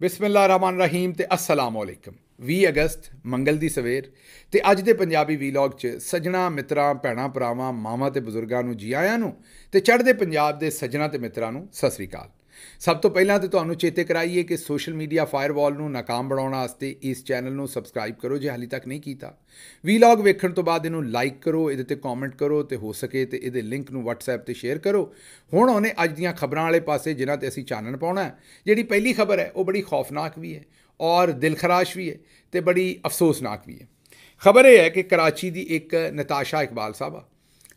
ਬਿਸਮਿਲ੍ਲਾ ਰਹਿਮਾਨ ਰਹੀਮ ਤੇ ਅਸਲਾਮ ਅਲੈਕਮ 20 ਅਗਸਤ ਮੰਗਲ ਦੀ ਸਵੇਰ ਤੇ ਅੱਜ ਦੇ ਪੰਜਾਬੀ ਵੀਲੌਗ 'ਚ ਸਜਣਾ ਮਿੱਤਰਾਂ ਭੈਣਾ ਭਰਾਵਾਂ ਮਾਵਾਂ ਤੇ ਬਜ਼ੁਰਗਾਂ ਨੂੰ ਜੀ ਆਇਆਂ ਨੂੰ ਤੇ ਚੜ੍ਹਦੇ ਪੰਜਾਬ ਦੇ ਸਜਣਾ ਤੇ ਮਿੱਤਰਾਂ ਨੂੰ ਸਤਿ ਸ੍ਰੀ ਅਕਾਲ ਸਭ ਤੋਂ ਪਹਿਲਾਂ ਤੇ ਤੁਹਾਨੂੰ ਚੇਤੇ ਕਰਾਈਏ ਕਿ ਸੋਸ਼ਲ ਮੀਡੀਆ ਫਾਇਰਵਾਲ ਨੂੰ ਨਾਕਾਮ ਬਣਾਉਣ ਵਾਸਤੇ ਇਸ ਚੈਨਲ ਨੂੰ ਸਬਸਕ੍ਰਾਈਬ ਕਰੋ ਜੇ ਹਾਲੇ ਤੱਕ ਨਹੀਂ ਕੀਤਾ ਵੀਲੌਗ ਵੇਖਣ ਤੋਂ ਬਾਅਦ ਇਹਨੂੰ ਲਾਈਕ ਕਰੋ ਇਹਦੇ ਤੇ ਕਮੈਂਟ ਕਰੋ ਤੇ ਹੋ ਸਕੇ ਤੇ ਇਹਦੇ ਲਿੰਕ ਨੂੰ WhatsApp ਤੇ ਸ਼ੇਅਰ ਕਰੋ ਹੁਣ ਆਉਨੇ ਅੱਜ ਦੀਆਂ ਖਬਰਾਂ ਵਾਲੇ ਪਾਸੇ ਜਿਨ੍ਹਾਂ ਤੇ ਅਸੀਂ ਚਾਨਣ ਪਾਉਣਾ ਜਿਹੜੀ ਪਹਿਲੀ ਖਬਰ ਹੈ ਉਹ ਬੜੀ ਖੌਫਨਾਕ ਵੀ ਹੈ ਔਰ ਦਿਲਖਰਾਸ਼ ਵੀ ਹੈ ਤੇ ਬੜੀ ਅਫਸੋਸਨਾਕ ਵੀ ਹੈ ਖਬਰ ਇਹ ਹੈ ਕਿ ਕਰਾਚੀ ਦੀ ਇੱਕ ਨਤਾਸ਼ਾ ਇਕਬਾਲ ਸਾਹਿਬਾ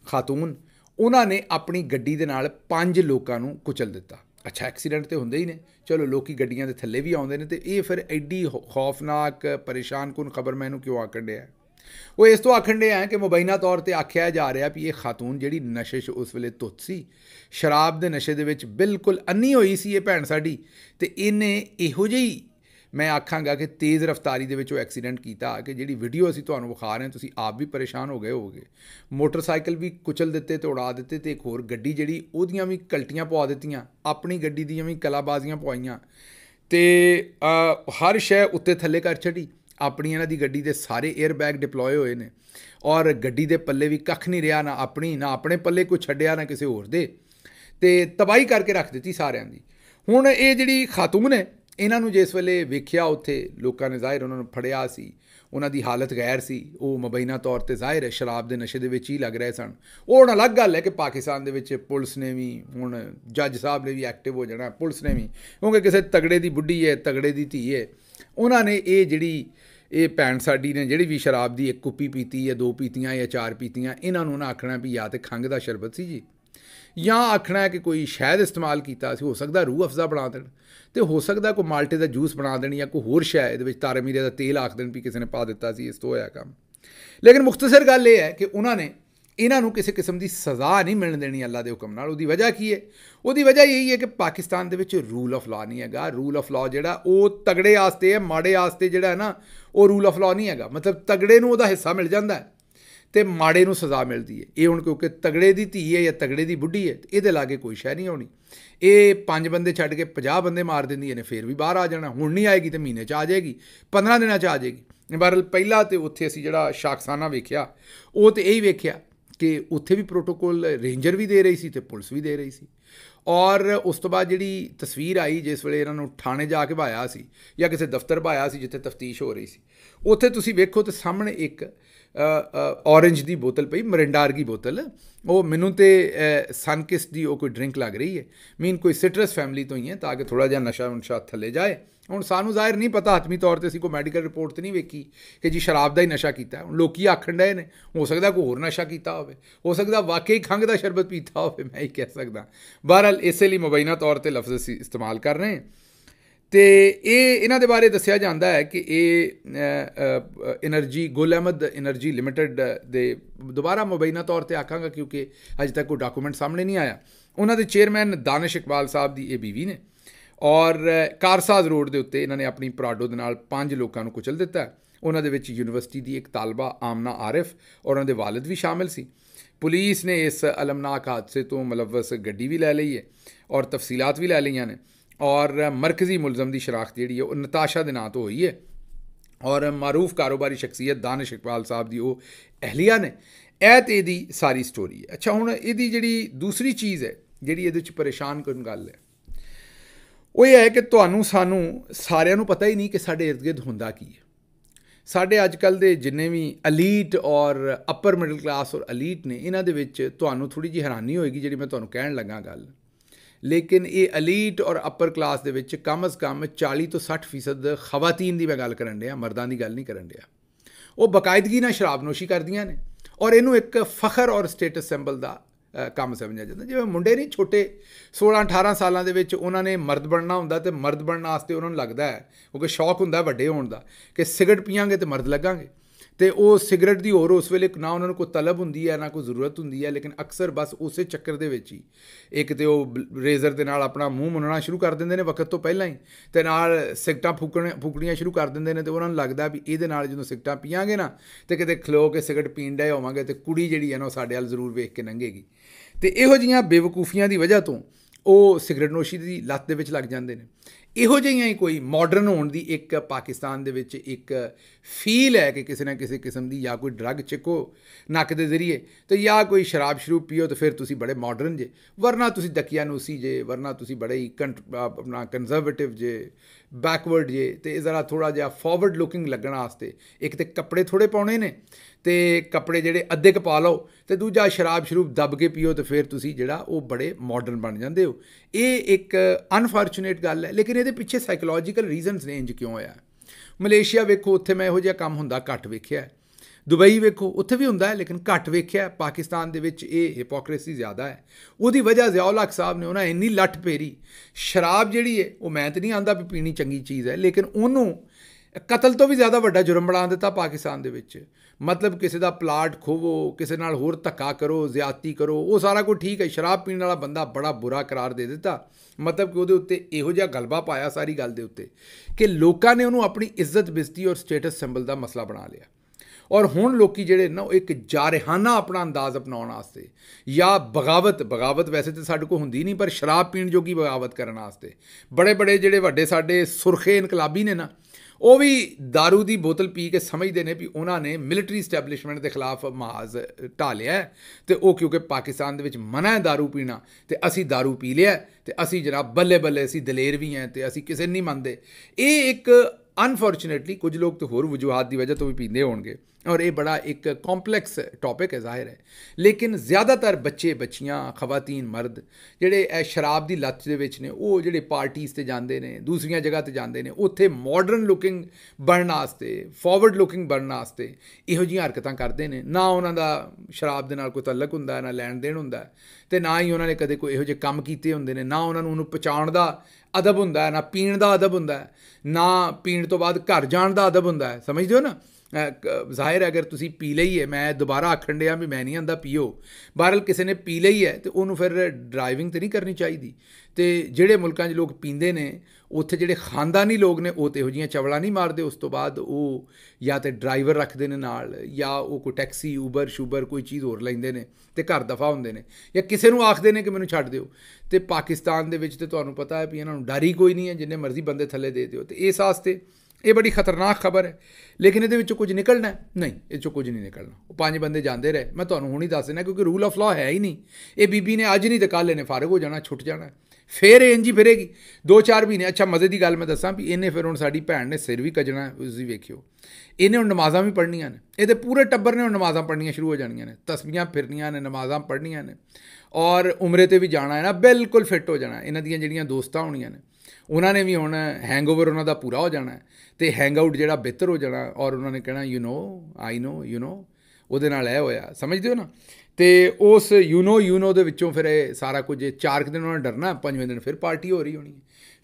ਖਾਤੂਨ ਉਹਨਾਂ ਨੇ ਆਪਣੀ ਗੱਡੀ ਦੇ ਨਾਲ ਪੰਜ ਲੋਕਾਂ ਨੂੰ ਕੁਚਲ ਦਿੱਤਾ ਅੱਛਾ ਐਕਸੀਡੈਂਟ ਤੇ ਹੁੰਦੇ ਹੀ ਨੇ ਚਲੋ ਲੋਕੀ ਗੱਡੀਆਂ ਦੇ ਥੱਲੇ ਵੀ ਆਉਂਦੇ ਨੇ ਤੇ ਇਹ ਫਿਰ ਐਡੀ ਖੌਫਨਾਕ ਪਰੇਸ਼ਾਨ ਕੁਨ ਖਬਰ ਮੈਨੂੰ ਕਿਉਂ ਆਖਣ ਡਿਆ ਉਹ ਇਸ ਤੋਂ ਆਖਣ ਡਿਆ ਕਿ ਮੁਬੈਨਾ ਤੌਰ ਤੇ ਆਖਿਆ ਜਾ ਰਿਹਾ ਵੀ ਇਹ ਖਾਤੂਨ ਜਿਹੜੀ ਨਸ਼ੇ 'ਚ ਉਸ ਵੇਲੇ ਤੁੱਤ ਸੀ ਸ਼ਰਾਬ ਦੇ ਨਸ਼ੇ ਦੇ ਵਿੱਚ ਬਿਲਕੁਲ ਅੰਨੀ ਹੋਈ ਸੀ ਇਹ ਭੈਣ ਸਾਡੀ ਤੇ ਇਹਨੇ ਇਹੋ ਜਿਹੀ ਮੈਂ ਆਖਾਂਗਾ ਕਿ ਤੇਜ਼ ਰਫ਼ਤਾਰੀ ਦੇ ਵਿੱਚ ਉਹ ਐਕਸੀਡੈਂਟ ਕੀਤਾ ਕਿ ਜਿਹੜੀ ਵੀਡੀਓ ਅਸੀਂ ਤੁਹਾਨੂੰ ਵਿਖਾ ਰਹੇ ਹਾਂ ਤੁਸੀਂ ਆਪ ਵੀ ਪਰੇਸ਼ਾਨ ਹੋ ਗਏ ਹੋਵੋਗੇ ਮੋਟਰਸਾਈਕਲ ਵੀ ਕੁਚਲ ਦਿੱਤੇ ਤੇ ਉਡਾ ਦਿੱਤੇ ਤੇ ਇੱਕ ਹੋਰ ਗੱਡੀ ਜਿਹੜੀ ਉਹਦੀਆਂ ਵੀ ਕਲਟੀਆਂ ਪਵਾ ਦਿੱਤੀਆਂ ਆਪਣੀ ਗੱਡੀ ਦੀਆਂ ਵੀ ਕਲਾਬਾਜ਼ੀਆਂ ਪਵਾਈਆਂ ਤੇ ਹਰ ਸ਼ੈ ਉੱਤੇ ਥੱਲੇ ਕਰ ਛੱਡੀ ਆਪਣੀ ਇਹਨਾਂ ਦੀ ਗੱਡੀ ਦੇ ਸਾਰੇ 에ਅਰਬੈਗ ਡਿਪਲੋਏ ਹੋਏ ਨੇ ਔਰ ਗੱਡੀ ਦੇ ਪੱਲੇ ਵੀ ਕੱਖ ਨਹੀਂ ਰਿਹਾ ਨਾ ਆਪਣੀ ਨਾ ਆਪਣੇ ਪੱਲੇ ਕੋਈ ਛੱਡਿਆ ਨਾ ਕਿਸੇ ਹੋਰ ਦੇ ਤੇ ਤਬਾਈ ਕਰਕੇ ਰੱਖ ਦਿੱਤੀ ਸਾਰਿਆਂ ਦੀ ਹੁਣ ਇਹ ਜਿਹੜੀ ਖਾਤੂਨ ਹੈ ਇਹਨਾਂ ਨੂੰ ਜਿਸ ਵੇਲੇ ਵੇਖਿਆ ਉੱਥੇ ਲੋਕਾਂ ਨੇ ਜ਼ਾਹਿਰ ਉਹਨਾਂ ਨੂੰ ਫੜਿਆ ਸੀ ਉਹਨਾਂ ਦੀ ਹਾਲਤ ਗੈਰ ਸੀ ਉਹ ਮਬੈਨਾ ਤੌਰ ਤੇ ਜ਼ਾਹਿਰ ਹੈ ਸ਼ਰਾਬ ਦੇ ਨਸ਼ੇ ਦੇ ਵਿੱਚ ਹੀ ਲੱਗ ਰਹੇ ਸਨ ਉਹ ਹੁਣ ਅਲੱਗ ਗੱਲ ਹੈ ਕਿ ਪਾਕਿਸਤਾਨ ਦੇ ਵਿੱਚ ਪੁਲਿਸ ਨੇ ਵੀ ਹੁਣ ਜੱਜ ਸਾਹਿਬ ਨੇ ਵੀ ਐਕਟਿਵ ਹੋ ਜਾਣਾ ਪੁਲਿਸ ਨੇ ਵੀ ਕਿਉਂਕਿ ਕਿਸੇ ਤਗੜੇ ਦੀ ਬੁੱਢੀ ਹੈ ਤਗੜੇ ਦੀ ਧੀ ਹੈ ਉਹਨਾਂ ਨੇ ਇਹ ਜਿਹੜੀ ਇਹ ਭੈਣ ਸਾਡੀ ਨੇ ਜਿਹੜੀ ਵੀ ਸ਼ਰਾਬ ਦੀ ਇੱਕ ਕੁੱਪੀ ਪੀਤੀ ਜਾਂ ਦੋ ਪੀਤੀਆਂ ਜਾਂ ਚਾਰ ਪੀਤੀਆਂ ਇਹਨਾਂ ਨੂੰ ਨਾ ਆਖਣਾ ਵੀ ਜਾਂ ਤੇ ਖੰਗ ਦਾ ਸ਼ਰਬਤ ਸੀ ਜੀ ਜਾਂ ਆਖਣਾ ਹੈ ਕਿ ਕੋਈ ਸ਼ਹਿਦ ਇਸਤੇਮਾਲ ਕੀਤਾ ਸੀ ਹੋ ਸਕਦਾ ਰੂਹ ਅਫਜ਼ਾ ਬਣਾ ਦੇਣ ਤੇ ਹੋ ਸਕਦਾ ਕੋਈ ਮਾਲਟੇ ਦਾ ਜੂਸ ਬਣਾ ਦੇਣ ਜਾਂ ਕੋਈ ਹੋਰ ਸ਼ੈ ਇਹਦੇ ਵਿੱਚ ਤਾਰੇ ਮੀਰੇ ਦਾ ਤੇਲ ਆਖ ਦੇਣ ਵੀ ਕਿਸੇ ਨੇ ਪਾ ਦਿੱਤਾ ਸੀ ਇਸ ਤੋਂ ਹੋਇਆ ਕੰਮ ਲੇਕਿਨ ਮੁਖਤਸਰ ਗੱਲ ਇਹ ਹੈ ਕਿ ਉਹਨਾਂ ਨੇ ਇਹਨਾਂ ਨੂੰ ਕਿਸੇ ਕਿਸਮ ਦੀ ਸਜ਼ਾ ਨਹੀਂ ਮਿਲਣ ਦੇਣੀ ਅੱਲਾ ਦੇ ਹੁਕਮ ਨਾਲ ਉਹਦੀ ਵਜ੍ਹਾ ਕੀ ਹੈ ਉਹਦੀ ਵਜ੍ਹਾ ਇਹ ਹੀ ਹੈ ਕਿ ਪਾਕਿਸਤਾਨ ਦੇ ਵਿੱਚ ਰੂਲ ਆਫ ਲਾ ਨਹੀਂ ਹੈਗਾ ਰੂਲ ਆਫ ਲਾ ਜਿਹੜਾ ਉਹ ਤਗੜੇ ਆਸਤੇ ਹੈ ਮਾੜੇ ਆਸਤੇ ਜਿਹੜਾ ਹੈ ਨਾ ਉਹ ਰੂਲ ਆਫ ਲਾ ਨਹੀਂ ਹੈਗਾ ਮਤਲਬ ਤਗੜੇ ਨੂੰ ਉਹਦਾ ਹਿੱਸਾ ਮਿਲ ਜਾਂਦਾ ਹੈ ਤੇ ਮਾੜੇ ਨੂੰ ਸਜ਼ਾ ਮਿਲਦੀ ਹੈ ਇਹ ਹੁਣ ਕਿਉਂਕਿ ਤਗੜੇ ਦੀ ਧੀ ਹੈ ਜਾਂ ਤਗੜੇ ਦੀ ਬੁੱਢੀ ਹੈ ਇਹਦੇ ਲਾਗੇ ਕੋਈ ਸ਼ੈ ਨਹੀਂ ਆਉਣੀ ਇਹ ਪੰਜ ਬੰਦੇ ਛੱਡ ਕੇ 50 ਬੰਦੇ ਮਾਰ ਦਿੰਦੀ ਨੇ ਫੇਰ ਵੀ ਬਾਹਰ ਆ ਜਾਣਾ ਹੁਣ ਨਹੀਂ ਆਏਗੀ ਤੇ ਮਹੀਨੇ ਚ ਆ ਜਾਏਗੀ 15 ਦਿਨਾਂ ਚ ਆ ਜਾਏਗੀ ਬਰਲ ਪਹਿਲਾ ਤੇ ਉੱਥੇ ਅਸੀਂ ਜਿਹੜਾ ਸ਼ਾਕਸਾਨਾ ਵੇਖਿਆ ਉਹ ਤੇ ਇਹੀ ਵੇਖਿਆ ਕਿ ਉੱਥੇ ਵੀ ਪ੍ਰੋਟੋਕੋਲ ਰੇਂਜਰ ਵੀ ਦੇ ਰਹੀ ਸੀ ਤੇ ਪੁਲਿਸ ਵੀ ਦੇ ਰਹੀ ਸੀ ਔਰ ਉਸ ਤੋਂ ਬਾਅਦ ਜਿਹੜੀ ਤਸਵੀਰ ਆਈ ਜਿਸ ਵੇਲੇ ਇਹਨਾਂ ਨੂੰ ਥਾਣੇ ਜਾ ਕੇ ਭਾਇਆ ਸੀ ਜਾਂ ਕਿਸੇ ਦਫ਼ਤਰ ਭਾਇਆ ਸੀ ਜਿੱਥੇ ਤਫਤੀਸ਼ ਹੋ ਰਹੀ ਸੀ ਉੱਥੇ ਤੁਸੀਂ ਵੇਖੋ ਤੇ ਸਾਹਮਣੇ ਇੱਕ ਔਰੇਂਜ ਦੀ ਬੋਤਲ ਪਈ ਮਰਿੰਡਾਰ ਦੀ ਬੋਤਲ ਉਹ ਮੈਨੂੰ ਤੇ ਸਨਕਿਸ ਦੀ ਉਹ ਕੋਈ ਡਰਿੰਕ ਲੱਗ ਰਹੀ ਹੈ ਮੀਨ ਕੋਈ ਸਿਟਰਸ ਫੈਮਿਲੀ ਤੋਂ ਹੀ ਹੈ ਤਾਂ ਕਿ ਥੋੜਾ ਜਿਹਾ ਨਸ਼ਾ ਉਨਸ਼ਾ ਥੱਲੇ ਜਾਏ ਹੁਣ ਸਾਨੂੰ ਜ਼ਾਹਿਰ ਨਹੀਂ ਪਤਾ ਹਤਮੀ ਤੌਰ ਤੇ ਅਸੀਂ ਕੋਈ ਮੈਡੀਕਲ ਰਿਪੋਰਟ ਤੇ ਨਹੀਂ ਵੇਖੀ ਕਿ ਜੀ ਸ਼ਰਾਬ ਦਾ ਹੀ ਨਸ਼ਾ ਕੀਤਾ ਹੁਣ ਲੋਕੀ ਆਖਣ ਡਏ ਨੇ ਹੋ ਸਕਦਾ ਕੋਈ ਹੋਰ ਨਸ਼ਾ ਕੀਤਾ ਹੋਵੇ ਹੋ ਸਕਦਾ ਵਾਕਈ ਖੰਗ ਦਾ ਸ਼ਰਬਤ ਪੀਤਾ ਹੋਵੇ ਮੈਂ ਹੀ ਕਹਿ ਸਕਦਾ ਬਹਰਹਾਲ ਇਸੇ ਲਈ ਮੁਬੈਨਾ ਤੌਰ ਤੇ ਲਫ਼ਜ਼ ਇਸਤੇਮਾਲ ਕਰ ਰਹੇ ਹਾਂ ਤੇ ਇਹ ਇਹਨਾਂ ਦੇ ਬਾਰੇ ਦੱਸਿਆ ਜਾਂਦਾ ਹੈ ਕਿ ਇਹ એનર્ਜੀ ਗੁਲ ਅਹਿਮਦ એનર્ਜੀ ਲਿਮਟਿਡ ਦੇ ਦੁਬਾਰਾ ਮੁਬੈਨਾ ਤੌਰ ਤੇ ਆਖਾਂਗਾ ਕਿਉਂਕਿ ਅਜੇ ਤੱਕ ਕੋਈ ਡਾਕੂਮੈਂਟ ਸਾਹਮਣੇ ਨਹੀਂ ਆਇਆ ਉਹਨਾਂ ਦੇ ਚੇਅਰਮੈਨ ਦਾਨਿਸ਼ ਇਕਬਾਲ ਸਾਹਿਬ ਦੀ ਇਹ ਬੀਵੀ ਨੇ ਔਰ ਕਾਰਸਾਜ਼ ਰੋਡ ਦੇ ਉੱਤੇ ਇਹਨਾਂ ਨੇ ਆਪਣੀ ਪ੍ਰਾਡੋ ਦੇ ਨਾਲ ਪੰਜ ਲੋਕਾਂ ਨੂੰ ਕੁਚਲ ਦਿੱਤਾ ਉਹਨਾਂ ਦੇ ਵਿੱਚ ਯੂਨੀਵਰਸਿਟੀ ਦੀ ਇੱਕ ਤਾਲਬਾ ਆਮਨਾ ਆਰਿਫ ਔਰ ਉਹਨਾਂ ਦੇ ਵਾਲਿਦ ਵੀ ਸ਼ਾਮਿਲ ਸੀ ਪੁਲਿਸ ਨੇ ਇਸ ਅਲਮਨਾਕ ਹਾਦਸੇ ਤੋਂ ਮਲਵਸ ਗੱਡੀ ਵੀ ਲੈ ਲਈ ਹੈ ਔਰ ਤਫਸੀਲਾਤ ਵੀ ਲੈ ਲਈਆਂ ਨੇ ਔਰ ਮਰਕਜ਼ੀ ਮੁਲਜ਼ਮ ਦੀ ਸ਼ਰਾਖ ਜਿਹੜੀ ਹੈ ਉਹ ਨਤਾਸ਼ਾ ਦੇ ਨਾਂ ਤੋਂ ਹੋਈ ਹੈ ਔਰ ਮਾਰੂਫ ਕਾਰੋਬਾਰੀ ਸ਼ਖਸੀਅਤ ਦਾਨਿਸ਼ ਇਕਬਾਲ ਸਾਹਿਬ ਦੀ ਉਹ ਅਹਲੀਆ ਨੇ ਇਹ ਤੇ ਦੀ ਸਾਰੀ ਸਟੋਰੀ ਹੈ ਅੱਛਾ ਹੁਣ ਇਹਦੀ ਜਿਹੜੀ ਦੂਸਰੀ ਚੀਜ਼ ਹੈ ਜਿਹੜੀ ਇਹਦੇ ਵਿੱਚ ਪਰੇਸ਼ਾਨ ਕਰਨ ਗੱਲ ਹੈ ਉਹ ਇਹ ਹੈ ਕਿ ਤੁਹਾਨੂੰ ਸਾਨੂੰ ਸਾਰਿਆਂ ਨੂੰ ਪਤਾ ਹੀ ਨਹੀਂ ਕਿ ਸਾਡੇ ਇਰਦ-ਗਿਰਦ ਹੁੰਦਾ ਕੀ ਹੈ ਸਾਡੇ ਅੱਜਕੱਲ ਦੇ ਜਿੰਨੇ ਵੀ ਅਲੀਟ ਔਰ ਅਪਰ ਮਿਡਲ ਕਲਾਸ ਔਰ ਅਲੀਟ ਨੇ ਇਹਨਾਂ ਦੇ ਵਿੱਚ ਤੁਹਾਨੂੰ ਥੋੜੀ ਜਿਹੀ ਹੈਰਾਨੀ ਹੋਏਗੀ ਜਿਹੜੀ ਮੈਂ ਤੁਹਾਨੂੰ ਕਹਿਣ ਲੱਗਾ ਗੱਲ ਲੇਕਿਨ ਇਹ ਅਲੀਟ ਔਰ ਅਪਰ ਕਲਾਸ ਦੇ ਵਿੱਚ ਕਮ ਅਜ਼ ਕਮ 40 ਤੋਂ 60% ਖਵਾਤੀਨ ਦੀ ਮੈਂ ਗੱਲ ਕਰਨ ਡਿਆ ਮਰਦਾਂ ਦੀ ਗੱਲ ਨਹੀਂ ਕਰਨ ਡਿਆ ਉਹ ਬਕਾਇਦਗੀ ਨਾਲ ਸ਼ਰਾਬ ਨੋਸ਼ੀ ਕਰਦੀਆਂ ਨੇ ਔਰ ਇਹਨੂੰ ਇੱਕ ਫਖਰ ਔਰ ਸਟੇਟਸ ਸਿੰਬਲ ਦਾ ਕੰਮ ਸਮਝਿਆ ਜਾਂਦਾ ਜਿਵੇਂ ਮੁੰਡੇ ਨਹੀਂ ਛੋਟੇ 16 18 ਸਾਲਾਂ ਦੇ ਵਿੱਚ ਉਹਨਾਂ ਨੇ ਮਰਦ ਬਣਨਾ ਹੁੰਦਾ ਤੇ ਮਰਦ ਬਣਨ ਵਾਸਤੇ ਉਹਨਾਂ ਨੂੰ ਲੱਗਦਾ ਹੈ ਕਿਉਂਕਿ ਸ਼ੌਕ ਹੁੰਦਾ ਵੱਡੇ ਹੋਣ ਦਾ ਕਿ ਸਿਗਰਟ ਪੀਵਾਂਗੇ ਤੇ ਮਰਦ ਲੱਗਾਂਗੇ ਤੇ ਉਹ ਸਿਗਰਟ ਦੀ ਹੋਰ ਉਸ ਵੇਲੇ ਨਾ ਉਹਨਾਂ ਨੂੰ ਕੋਈ ਤਲਬ ਹੁੰਦੀ ਹੈ ਨਾ ਕੋਈ ਜ਼ਰੂਰਤ ਹੁੰਦੀ ਹੈ ਲੇਕਿਨ ਅਕਸਰ ਬਸ ਉਸੇ ਚੱਕਰ ਦੇ ਵਿੱਚ ਹੀ ਇੱਕ ਤੇ ਉਹ ਰੇਜ਼ਰ ਦੇ ਨਾਲ ਆਪਣਾ ਮੂੰਹ ਮੁੰਨਣਾ ਸ਼ੁਰੂ ਕਰ ਦਿੰਦੇ ਨੇ ਵਕਤ ਤੋਂ ਪਹਿਲਾਂ ਹੀ ਤੇ ਨਾਲ ਸਿਗਟਾਂ ਫੂਕਣ ਫੂਕਣੀਆਂ ਸ਼ੁਰੂ ਕਰ ਦਿੰਦੇ ਨੇ ਤੇ ਉਹਨਾਂ ਨੂੰ ਲੱਗਦਾ ਵੀ ਇਹਦੇ ਨਾਲ ਜਦੋਂ ਸਿਗਟਾਂ ਪੀਾਂਗੇ ਨਾ ਤੇ ਕਿਤੇ ਖਲੋ ਕੇ ਸਿਗਰਟ ਪੀਣ ਡਏ ਹੋਵਾਂਗੇ ਤੇ ਕੁੜੀ ਜਿਹੜੀ ਹੈ ਨਾ ਸਾਡੇ ਵੱਲ ਜ਼ਰੂਰ ਵੇਖ ਕੇ ਨੰਗੇਗੀ ਤੇ ਇਹੋ ਜੀਆਂ ਬੇਵਕੂਫੀਆਂ ਦੀ ਵਜ੍ਹਾ ਤੋਂ ਉਹ ਸਿਗਰਟ ਨੋਸ਼ੀ ਦੀ ਲੱਤ ਦੇ ਵਿੱਚ ਲੱਗ ਜਾਂਦੇ ਨੇ ਇਹੋ ਜਿਹੀਆਂ ਹੀ ਕੋਈ ਮਾਡਰਨ ਹੋਣ ਦੀ ਇੱਕ ਪਾਕਿਸਤਾਨ ਦੇ ਵਿੱਚ ਇੱਕ ਫੀਲ ਹੈ ਕਿ ਕਿਸੇ ਨਾ ਕਿਸੇ ਕਿਸਮ ਦੀ ਜਾਂ ਕੋਈ ਡਰੱਗ ਚੱਕੋ ਨੱਕ ਦੇ ਜ਼ਰੀਏ ਤੇ ਜਾਂ ਕੋਈ ਸ਼ਰਾਬ ਸ਼ਰੂਪ ਪੀਓ ਤਾਂ ਫਿਰ ਤੁਸੀਂ ਬੜੇ ਮਾਡਰਨ ਜੇ ਵਰਨਾ ਤੁਸੀਂ ਦਕਿਆਨੂਸੀ ਜੇ ਵਰਨਾ ਤੁਸੀਂ ਬੜੇ ਹੀ ਆਪਣਾ ਕੰਜ਼ਰਵੇਟਿਵ ਜੇ ਬੈਕਵਰਡ ਜੇ ਤੇ ਜ਼ਰਾ ਥੋੜਾ ਜਿਹਾ ਫਾਰਵਰਡ ਲੁਕਿੰਗ ਲੱਗਣ ਵਾਸਤੇ ਇੱਕ ਤੇ ਕੱਪੜੇ ਥੋੜੇ ਪਾਉਣੇ ਨੇ ਤੇ ਕੱਪੜੇ ਜਿਹੜੇ ਅੱਧੇ ਕ ਪਾ ਲਓ ਤੇ ਦੂਜਾ ਸ਼ਰਾਬ ਸ਼ਰੂਪ ਦਬ ਕੇ ਪੀਓ ਤੇ ਫਿਰ ਤੁਸੀਂ ਜਿਹੜਾ ਉਹ ਬੜੇ ਮਾਡਰਨ ਬਣ ਜਾਂਦੇ ਹੋ ਇਹ ਇੱਕ ਅਨਫੋਰਚੂਨੇਟ ਗੱਲ ਹੈ ਲੇਕਿਨ ਇਹਦੇ ਪਿੱਛੇ ਸਾਈਕੋਲੋਜੀਕਲ ਰੀਜ਼ਨਸ ਨੇ ਇੰਜ ਕਿਉਂ ਆਇਆ ਮਲੇਸ਼ੀਆ ਵੇਖੋ ਉੱਥੇ ਮੈਂ ਇਹੋ ਜਿਹਾ ਕੰਮ ਹੁੰਦਾ ਘੱਟ ਵੇਖਿਆ ਦੁਬਈ ਵੇਖੋ ਉੱਥੇ ਵੀ ਹੁੰਦਾ ਹੈ ਲੇਕਿਨ ਘੱਟ ਵੇਖਿਆ ਪਾਕਿਸਤਾਨ ਦੇ ਵਿੱਚ ਇਹ ਹਿਪੋਕ੍ਰੇਸੀ ਜ਼ਿਆਦਾ ਹੈ ਉਹਦੀ ਵਜ੍ਹਾ ਜ਼ਿਆਉਲ ਹਕ ਸਾਹਿਬ ਨੇ ਉਹਨਾਂ ਇੰਨੀ ਲੱਠ ਪੇਰੀ ਸ਼ਰਾਬ ਜਿਹੜੀ ਹੈ ਉਹ ਮੈਂ ਤੇ ਨਹੀਂ ਆਂਦਾ ਵੀ ਪੀਣੀ ਚੰਗੀ ਚੀਜ਼ ਹੈ ਲੇਕਿਨ ਉਹਨੂੰ ਕਤਲ ਤੋਂ ਵੀ ਜ਼ਿਆਦਾ ਵੱਡਾ ਜੁਰਮ ਬਣਾ ਦਿੱਤਾ ਪਾਕਿਸਤਾਨ ਦੇ ਵਿੱਚ ਮਤਲਬ ਕਿਸੇ ਦਾ ਪਲਾਟ ਖੋਵੋ ਕਿਸੇ ਨਾਲ ਹੋਰ ਧੱਕਾ ਕਰੋ ਜ਼ਿਆਤੀ ਕਰੋ ਉਹ ਸਾਰਾ ਕੁਝ ਠੀਕ ਹੈ ਸ਼ਰਾਬ ਪੀਣ ਵਾਲਾ ਬੰਦਾ ਬੜਾ ਬੁਰਾ ਕਰਾਰ ਦੇ ਦਿੱਤਾ ਮਤਲਬ ਕਿ ਉਹਦੇ ਉੱਤੇ ਇਹੋ ਜਿਹਾ ਗਲਬਾ ਪਾਇਆ ਸਾਰੀ ਗੱਲ ਦੇ ਉੱਤੇ ਕਿ ਲੋਕਾਂ ਨੇ ਉਹਨੂੰ ਆਪਣੀ ਇੱਜ਼ਤ ਬਿਜ਼ਤੀ ਔਰ ਸਟੇਟਸ ਸਿੰਬਲ ਦਾ ਮਸਲਾ ਬਣਾ ਲਿਆ ਔਰ ਹੁਣ ਲੋਕੀ ਜਿਹੜੇ ਨਾ ਉਹ ਇੱਕ ਜਾਰਹਾਨਾ ਆਪਣਾ ਅੰਦਾਜ਼ ਅਪਣਾਉਣ ਵਾਸਤੇ ਜਾਂ ਬਗਾਵਤ ਬਗਾਵਤ ਵੈਸੇ ਤੇ ਸਾਡੇ ਕੋਲ ਹੁੰਦੀ ਨਹੀਂ ਪਰ ਸ਼ਰਾਬ ਪੀਣ ਜੋਗੀ ਬਗਾਵਤ ਕਰਨ ਵਾਸਤੇ ਬੜੇ ਬੜੇ ਜਿਹੜੇ ਵੱਡੇ ਸਾਡੇ ਸੁਰਖੇ ਇਨਕਲਾਬੀ ਨੇ ਨਾ ਉਹ ਵੀ दारू ਦੀ ਬੋਤਲ ਪੀ ਕੇ ਸਮਝਦੇ ਨੇ ਵੀ ਉਹਨਾਂ ਨੇ ਮਿਲਟਰੀ ਸਟੈਬਲਿਸ਼ਮੈਂਟ ਦੇ ਖਿਲਾਫ ਮਹਾਜ਼ ਲਿਆ ਤੇ ਉਹ ਕਿਉਂਕਿ ਪਾਕਿਸਤਾਨ ਦੇ ਵਿੱਚ ਮਨਾ ਹੈ दारू ਪੀਣਾ ਤੇ ਅਸੀਂ दारू ਪੀ ਲਿਆ ਤੇ ਅਸੀਂ ਜਨਾਬ ਬੱਲੇ ਬੱਲੇ ਅਸੀਂ ਦਲੇਰ ਵੀ ਹਾਂ ਤੇ ਅਸੀਂ ਕਿਸੇ ਨਹੀਂ ਮੰਨਦੇ ਇਹ ਇੱਕ ਅਨਫੋਰਚੂਨੇਟਲੀ ਕੁਝ ਲੋਕ ਤੇ ਹੋਰ ਵਜੂਹਾਂ ਦੀ ਵਜ੍ਹਾ ਤੋਂ ਵੀ ਪੀਂਦੇ ਹੋਣਗੇ और ये बड़ा एक कॉम्प्लेक्स टॉपिक है ज़ाहिर है ਲੇਕਿਨ ਜ਼ਿਆਦਾਤਰ ਬੱਚੇ ਬੱਚੀਆਂ ਖਵਾਤੀਨ ਮਰਦ ਜਿਹੜੇ ਇਹ ਸ਼ਰਾਬ ਦੀ ਲੱਤ ਦੇ ਵਿੱਚ ਨੇ ਉਹ ਜਿਹੜੇ ਪਾਰਟੀਆਂ ਤੇ ਜਾਂਦੇ ਨੇ ਦੂਸਰੀਆਂ ਜਗ੍ਹਾ ਤੇ ਜਾਂਦੇ ਨੇ ਉੱਥੇ ਮਾਡਰਨ ਲੁਕਿੰਗ ਬਣਨ ਵਾਸਤੇ ਫਾਰਵਰਡ ਲੁਕਿੰਗ ਬਣਨ ਵਾਸਤੇ ਇਹੋ ਜਿਹੀਆਂ ਹਰਕਤਾਂ ਕਰਦੇ ਨੇ ਨਾ ਉਹਨਾਂ ਦਾ ਸ਼ਰਾਬ ਦੇ ਨਾਲ ਕੋਈ ਤਾਲੁਕ ਹੁੰਦਾ ਨਾ ਲੈਣ ਦੇਣ ਹੁੰਦਾ ਤੇ ਨਾ ਹੀ ਉਹਨਾਂ ਨੇ ਕਦੇ ਕੋਈ ਇਹੋ ਜਿਹੇ ਕੰਮ ਕੀਤੇ ਹੁੰਦੇ ਨੇ ਨਾ ਉਹਨਾਂ ਨੂੰ ਉਹਨੂੰ ਪਛਾਣ ਦਾ ਅਦਬ ਹੁੰਦਾ ਨਾ ਪੀਣ ਦਾ ਅਦਬ ਹੁੰਦਾ ਨਾ ਪੀਣ ਤੋਂ ਬਾਅਦ ਘਰ ਜਾਣ ਦਾ ਅਦਬ ਹੁੰਦਾ ਸਮਝਦੇ ਹੋ ਨਾ ਜ਼ਾਹਿਰ ਅਗਰ ਤੁਸੀਂ ਪੀ ਲਈ ਹੈ ਮੈਂ ਦੁਬਾਰਾ ਆਖਣ ਡਿਆ ਵੀ ਮੈਂ ਨਹੀਂ ਆਂਦਾ ਪੀਓ ਬਹਰਲ ਕਿਸੇ ਨੇ ਪੀ ਲਈ ਹੈ ਤੇ ਉਹਨੂੰ ਫਿਰ ਡਰਾਈਵਿੰਗ ਤੇ ਨਹੀਂ ਕਰਨੀ ਚਾਹੀਦੀ ਤੇ ਜਿਹੜੇ ਮੁਲਕਾਂ 'ਚ ਲੋਕ ਪੀਂਦੇ ਨੇ ਉੱਥੇ ਜਿਹੜੇ ਖਾਨਦਾਨੀ ਲੋਕ ਨੇ ਉਹ ਤੇ ਉਹ ਜੀਆਂ ਚਵਲਾ ਨਹੀਂ ਮਾਰਦੇ ਉਸ ਤੋਂ ਬਾਅਦ ਉਹ ਜਾਂ ਤੇ ਡਰਾਈਵਰ ਰੱਖਦੇ ਨੇ ਨਾਲ ਜਾਂ ਉਹ ਕੋਈ ਟੈਕਸੀ ਉਬਰ ਸ਼ੂਬਰ ਕੋਈ ਚੀਜ਼ ਹੋਰ ਲੈਂਦੇ ਨੇ ਤੇ ਘਰ ਦਫਾ ਹੁੰਦੇ ਨੇ ਜਾਂ ਕਿਸੇ ਨੂੰ ਆਖਦੇ ਨੇ ਕਿ ਮੈਨੂੰ ਛੱਡ ਦਿਓ ਤੇ ਪਾਕਿਸਤਾਨ ਦੇ ਵਿੱਚ ਤੇ ਤੁਹਾਨੂੰ ਪਤਾ ਹੈ ਵੀ ਇਹਨਾਂ ਨੂੰ ਡਰ ਹੀ ਕੋਈ ਨਹੀਂ ਹੈ ਜਿੰਨੇ ਮਰਜ਼ੀ ਬੰਦੇ ਥੱਲੇ ਦੇ ਦਿਓ ਤੇ ਇਸ ਵਾਸਤੇ ਇਹ ਬੜੀ ਖਤਰਨਾਕ ਖਬਰ ਹੈ ਲੇਕਿਨ ਇਹਦੇ ਵਿੱਚੋਂ ਕੁਝ ਨਿਕਲਣਾ ਨਹੀਂ ਇਹ ਚੋਂ ਕੁਝ ਨਹੀਂ ਨਿਕਲਣਾ ਉਹ ਪੰਜ ਬੰਦੇ ਜਾਂਦੇ ਰਹੇ ਮੈਂ ਤੁਹਾਨੂੰ ਹੁਣੀ ਦੱਸ ਦਿੰਦਾ ਕਿਉਂਕਿ ਰੂਲ ਆਫ ਲਾ ਹੈ ਹੀ ਨਹੀਂ ਇਹ ਬੀਬੀ ਨੇ ਅੱਜ ਨਹੀਂ ਤੇ ਕੱਲ ਇਹਨੇ ਫਾਰਗ ਹੋ ਜਾਣਾ ਛੁੱਟ ਜਾਣਾ ਫੇਰ ਇਹ ਇੰਜੀ ਫਿਰੇਗੀ 2-4 ਮਹੀਨੇ ਅੱਛਾ ਮਜ਼ੇ ਦੀ ਗੱਲ ਮੈਂ ਦੱਸਾਂ ਵੀ ਇਹਨੇ ਫਿਰ ਹੁਣ ਸਾਡੀ ਭੈਣ ਨੇ ਸਿਰ ਵੀ ਕੱਜਣਾ ਤੁਸੀਂ ਵੇਖਿਓ ਇਹਨੇ ਹੁਣ ਨਮਾਜ਼ਾਂ ਵੀ ਪੜ੍ਹਨੀਆਂ ਨੇ ਇਹਦੇ ਪੂਰੇ ਟੱਬਰ ਨੇ ਹੁਣ ਨਮਾਜ਼ਾਂ ਪੜ੍ਹਨੀਆਂ ਸ਼ੁਰੂ ਹੋ ਜਾਣੀਆਂ ਨੇ ਤਸਬੀਹਾਂ ਫਿਰਨੀਆਂ ਨੇ ਨਮਾਜ਼ਾਂ ਪੜ੍ਹਨੀਆਂ ਨੇ ਔਰ ਉਮਰੇ ਤੇ ਵੀ ਜਾਣਾ ਹੈ ਨਾ ਬਿਲਕੁਲ ਫਿੱਟ ਹੋ ਜਾਣਾ ਇਹਨਾਂ ਦੀਆਂ ਜਿਹੜੀਆਂ ਦੋਸਤਾਂ ਹੋਣੀਆਂ ਨੇ ਉਹਨਾਂ ਨੇ ਵੀ ਹੁਣ ਹੈਂਗਓਵਰ ਉਹਨਾਂ ਦਾ ਪੂਰਾ ਹੋ ਜਾਣਾ ਤੇ ਹੈਂਗਆਊਟ ਜਿਹੜਾ ਬਿਹਤਰ ਹੋ ਜਾਣਾ ਔਰ ਉਹਨਾਂ ਨੇ ਕਹਿਣਾ you know I know you know ਉਹਦੇ ਨਾਲ ਐ ਹੋਇਆ ਸਮਝਦੇ ਹੋ ਨਾ ਤੇ ਉਸ ਯੂ نو ਯੂ نو ਦੇ ਵਿੱਚੋਂ ਫਿਰ ਇਹ ਸਾਰਾ ਕੁਝ ਚਾਰ ਦਿਨ ਉਹਨਾਂ ਨੇ ਡਰਨਾ ਪੰਜਵੇਂ ਦਿਨ ਫਿਰ ਪਾਰਟੀ ਹੋ ਰਹੀ ਹੋਣੀ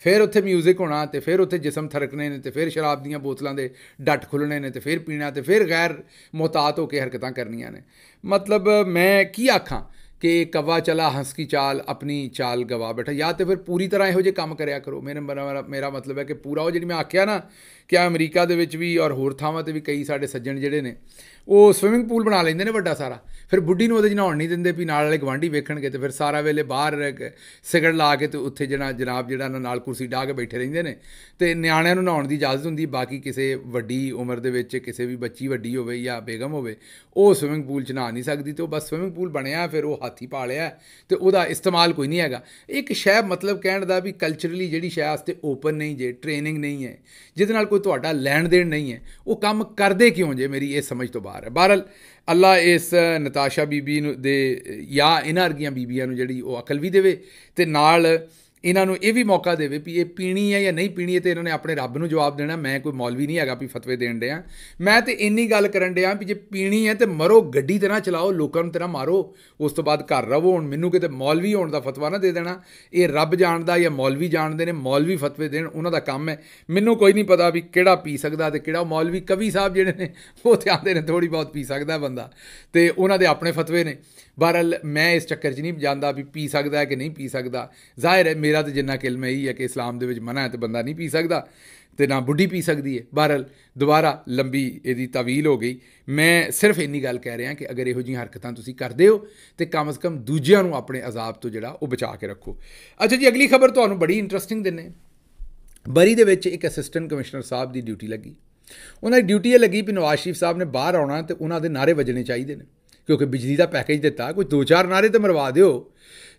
ਫਿਰ ਉੱਥੇ 뮤직 ਹੋਣਾ ਤੇ ਫਿਰ ਉੱਥੇ ਜਿਸਮ ਥਰਕਣੇ ਨੇ ਤੇ ਫਿਰ ਸ਼ਰਾਬ ਦੀਆਂ ਬੋਤਲਾਂ ਦੇ ਡੱਟ ਖੁੱਲਣੇ ਨੇ ਤੇ ਫਿਰ ਪੀਣਾ ਤੇ ਫਿਰ ਗੈਰ ਮੁਤਾਤ ਹੋ ਕੇ ਹਰਕਤਾਂ ਕਰਨੀਆਂ ਨੇ ਮਤਲਬ ਮੈਂ ਕੀ ਆਖਾਂ ਕਿ ਕਵਾ ਚਲਾ ਹੰਸ ਕੀ ਚਾਲ ਆਪਣੀ ਚਾਲ ਗਵਾ ਬੈਠਾ ਜਾਂ ਤੇ ਫਿਰ ਪੂਰੀ ਤਰ੍ਹਾਂ ਇਹੋ ਜਿਹੇ ਕੰਮ ਕਰਿਆ ਕਰੋ ਮੇਰੇ ਮੇਰਾ ਮਤਲਬ ਹੈ ਕਿ ਪੂਰਾ ਉਹ ਜਿਹੜੀ ਮੈਂ ਆਖਿਆ ਨਾ ਕਿ ਅਮਰੀਕਾ ਦੇ ਵਿੱਚ ਵੀ ਔਰ ਹੋਰ ਥਾਵਾਂ ਤੇ ਵੀ ਕਈ ਸਾਡੇ ਸੱਜਣ ਜਿਹੜੇ ਨੇ ਉਹ ਸਵਿਮਿੰਗ ਪੂਲ ਬਣਾ ਲੈਂਦੇ ਨੇ ਵੱਡਾ ਸਾਰਾ ਫਿਰ ਬੁੱਢੀ ਨੂੰ ਉਹਦੇ ਜਨਾਉਣ ਨਹੀਂ ਦਿੰਦੇ ਵੀ ਨਾਲ ਵਾਲੇ ਗਵਾਂਢੀ ਵੇਖਣਗੇ ਤੇ ਫਿਰ ਸਾਰਾ ਵੇਲੇ ਬਾਹਰ ਸਿਗਰਟ ਲਾ ਕੇ ਤੇ ਉੱਥੇ ਜਿਹੜਾ ਜਨਾਬ ਜਿਹੜਾ ਨਾਲ ਕੁਰਸੀ ਢਾ ਕੇ ਬੈਠੇ ਰਹਿੰਦੇ ਨੇ ਤੇ ਨਿਆਣਿਆਂ ਨੂੰ ਨਹਾਉਣ ਦੀ ਇਜਾਜ਼ਤ ਹੁੰਦੀ ਬਾਕੀ ਕਿਸੇ ਵੱਡੀ ਉਮਰ ਦੇ ਵਿੱਚ ਕਿਸੇ ਵੀ ਬੱਚੀ ਵੱਡੀ ਹੋਵੇ ਜਾਂ ਬੇਗਮ ਹੋਵੇ ਉਹ ਸਵਿਮਿੰਗ ਪੂਲ 'ਚ ਨਹਾ ਨਹੀਂ ਸਕਦੀ ਤੇ ਉਹ ਬਸ ਸਵਿਮਿੰਗ ਪੂਲ ਬਣਿਆ ਫਿਰ ਉਹ ਹਾਥੀ ਪਾਲਿਆ ਤੇ ਉਹਦਾ ਇਸਤੇਮਾਲ ਕੋਈ ਨਹੀਂ ਹੈਗਾ ਇੱਕ ਸ਼ੈ ਮਤਲਬ ਕਹਿਣ ਦਾ ਵੀ ਕਲਚਰਲੀ ਜਿਹੜੀ ਸ਼ੈ ਆਸਤੇ ਓਪਨ ਨਹੀਂ ਜੇ ਟ੍ਰੇਨਿੰਗ ਨਹੀਂ ਹੈ ਜਿਹਦੇ ਨਾਲ ਕੋਈ ਤੁਹਾਡਾ ਲੈਣ ਦੇਣ ਨਹੀਂ ਹੈ ਉਹ ਕੰਮ ਕਰਦੇ ਕਿਉਂ ਜੇ ਮੇਰੀ ਇਹ ਸਮਝ ਤੋਂ ਬਾਹਰ ਹੈ ਬਹਰਲ ਅੱਲਾ ਇਸ ਨਤਾਸ਼ਾ ਬੀਬੀ ਨੂੰ ਦੇ ਜਾਂ ਇਹਨਾਂ ਵਰਗੀਆਂ ਬੀਬੀਆਂ ਨੂੰ ਜਿਹੜੀ ਉਹ ਅਕਲ ਵੀ ਦੇਵੇ ਤੇ ਨਾਲ ਇਹਨਾਂ ਨੂੰ ਇਹ ਵੀ ਮੌਕਾ ਦੇਵੇ ਵੀ ਇਹ ਪੀਣੀ ਹੈ ਜਾਂ ਨਹੀਂ ਪੀਣੀ ਤੇ ਇਹਨਾਂ ਨੇ ਆਪਣੇ ਰੱਬ ਨੂੰ ਜਵਾਬ ਦੇਣਾ ਮੈਂ ਕੋਈ ਮੌਲਵੀ ਨਹੀਂ ਹੈਗਾ ਵੀ ਫਤਵੇ ਦੇਣ ਦੇ ਆ ਮੈਂ ਤੇ ਇੰਨੀ ਗੱਲ ਕਰਨ ਆ ਵੀ ਜੇ ਪੀਣੀ ਹੈ ਤੇ ਮਰੋ ਗੱਡੀ ਤੇ ਨਾ ਚਲਾਓ ਲੋਕਾਂ ਨੂੰ ਤੇ ਨਾ ਮਾਰੋ ਉਸ ਤੋਂ ਬਾਅਦ ਘਰ ਰਵੋ ਹੁਣ ਮੈਨੂੰ ਕਿਤੇ ਮੌਲਵੀ ਹੋਣ ਦਾ ਫਤਵਾ ਨਾ ਦੇ ਦੇਣਾ ਇਹ ਰੱਬ ਜਾਣਦਾ ਜਾਂ ਮੌਲਵੀ ਜਾਣਦੇ ਨੇ ਮੌਲਵੀ ਫਤਵੇ ਦੇਣ ਉਹਨਾਂ ਦਾ ਕੰਮ ਹੈ ਮੈਨੂੰ ਕੋਈ ਨਹੀਂ ਪਤਾ ਵੀ ਕਿਹੜਾ ਪੀ ਸਕਦਾ ਤੇ ਕਿਹੜਾ ਮੌਲਵੀ ਕਵੀ ਸਾਹਿਬ ਜਿਹੜੇ ਨੇ ਉਹ ਤੇ ਆਂਦੇ ਨੇ ਥੋੜੀ ਬਹੁਤ ਪੀ ਸਕਦਾ ਬੰਦਾ ਤੇ ਉਹਨਾਂ ਦੇ ਆਪਣੇ ਫਤਵੇ ਨੇ ਬਹਰਲ ਮੈਂ ਇਸ ਚੱਕਰ 'ਚ ਨਹੀਂ ਜਾਂਦਾ ਵੀ ਪੀ ਸਕਦਾ ਹੈ ਕਿ ਨਹੀਂ ਪੀ ਸਕਦਾ ਜ਼ਾਹਿਰ ਹੈ ਮੇਰਾ ਤੇ ਜਿੰਨਾ ਕਿਲਮ ਹੈ ਹੀ ਹੈ ਕਿ ਇਸਲਾਮ ਦੇ ਵਿੱਚ ਮਨਾ ਹੈ ਤੇ ਬੰਦਾ ਨਹੀਂ ਪੀ ਸਕਦਾ ਤੇ ਨਾ ਬੁੱਢੀ ਪੀ ਸਕਦੀ ਹੈ ਬਹਰਲ ਦੁਬਾਰਾ ਲੰਬੀ ਇਹਦੀ ਤਾਵੀਲ ਹੋ ਗਈ ਮੈਂ ਸਿਰਫ ਇੰਨੀ ਗੱਲ ਕਹਿ ਰਿਹਾ ਕਿ ਅਗਰ ਇਹੋ ਜੀ ਹਰਕਤਾਂ ਤੁਸੀਂ ਕਰਦੇ ਹੋ ਤੇ ਕਮ ਸੇ ਕਮ ਦੂਜਿਆਂ ਨੂੰ ਆਪਣੇ ਅਜ਼ਾਬ ਤੋਂ ਜਿਹੜਾ ਉਹ ਬਚਾ ਕੇ ਰੱਖੋ ਅੱਛਾ ਜੀ ਅਗਲੀ ਖਬਰ ਤੁਹਾਨੂੰ ਬੜੀ ਇੰਟਰਸਟਿੰਗ ਦਿੰਨੇ ਬਰੀ ਦੇ ਵਿੱਚ ਇੱਕ ਅਸਿਸਟੈਂਟ ਕਮਿਸ਼ਨਰ ਸਾਹਿਬ ਦੀ ਡਿਊਟੀ ਲੱਗੀ ਉਹਨਾਂ ਦੀ ਡਿਊਟੀ ਇਹ ਲੱਗੀ ਕਿ ਨਵਾਜ਼ ਸ਼ਰੀਫ ਸਾਹਿਬ ਨੇ ਬਾਹਰ ਆਉਣਾ ਤੇ ਉਹਨਾਂ ਦੇ ਨਾਰੇ ਵੱਜਣੇ ਚਾਹੀਦੇ ਨੇ ਕਿਉਂਕਿ ਬਿਜਲੀ ਦਾ ਪੈਕੇਜ ਦਿੱਤਾ ਕੋਈ ਦੋ ਚਾਰ ਨਾਰੇ ਤੇ ਮਰਵਾ ਦਿਓ